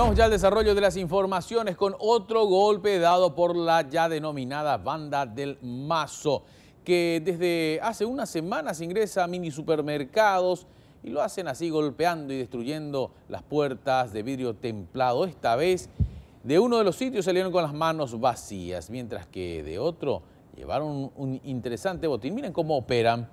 Vamos ya al desarrollo de las informaciones con otro golpe dado por la ya denominada banda del mazo, que desde hace unas semanas ingresa a mini supermercados y lo hacen así golpeando y destruyendo las puertas de vidrio templado. Esta vez de uno de los sitios salieron con las manos vacías, mientras que de otro llevaron un interesante botín. Miren cómo operan.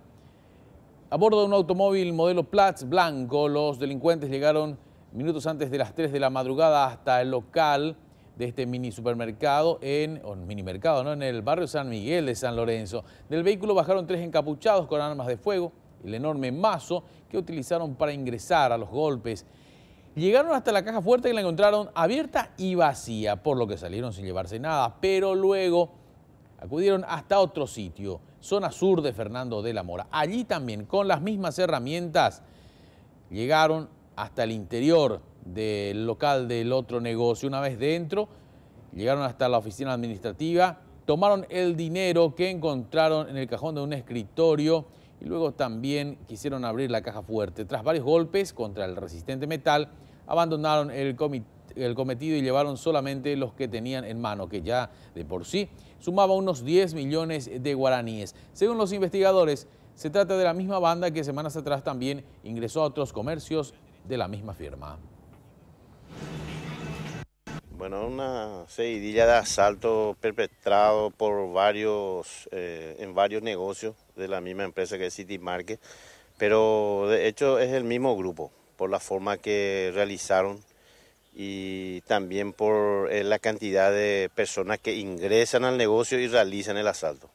A bordo de un automóvil modelo Platz blanco, los delincuentes llegaron minutos antes de las 3 de la madrugada hasta el local de este mini supermercado, en, ¿no? en el barrio San Miguel de San Lorenzo. Del vehículo bajaron tres encapuchados con armas de fuego, el enorme mazo que utilizaron para ingresar a los golpes. Llegaron hasta la caja fuerte y la encontraron abierta y vacía, por lo que salieron sin llevarse nada, pero luego acudieron hasta otro sitio, zona sur de Fernando de la Mora. Allí también, con las mismas herramientas, llegaron hasta el interior del local del otro negocio. Una vez dentro, llegaron hasta la oficina administrativa, tomaron el dinero que encontraron en el cajón de un escritorio y luego también quisieron abrir la caja fuerte. Tras varios golpes contra el resistente metal, abandonaron el, cometido y llevaron solamente los que tenían en mano, que ya de por sí sumaba unos 10 millones de guaraníes. Según los investigadores, se trata de la misma banda que semanas atrás también ingresó a otros comercios de la misma firma. Bueno, una seguidilla de asalto perpetrado por varios, eh, en varios negocios de la misma empresa que es City Market, pero de hecho es el mismo grupo por la forma que realizaron y también por eh, la cantidad de personas que ingresan al negocio y realizan el asalto.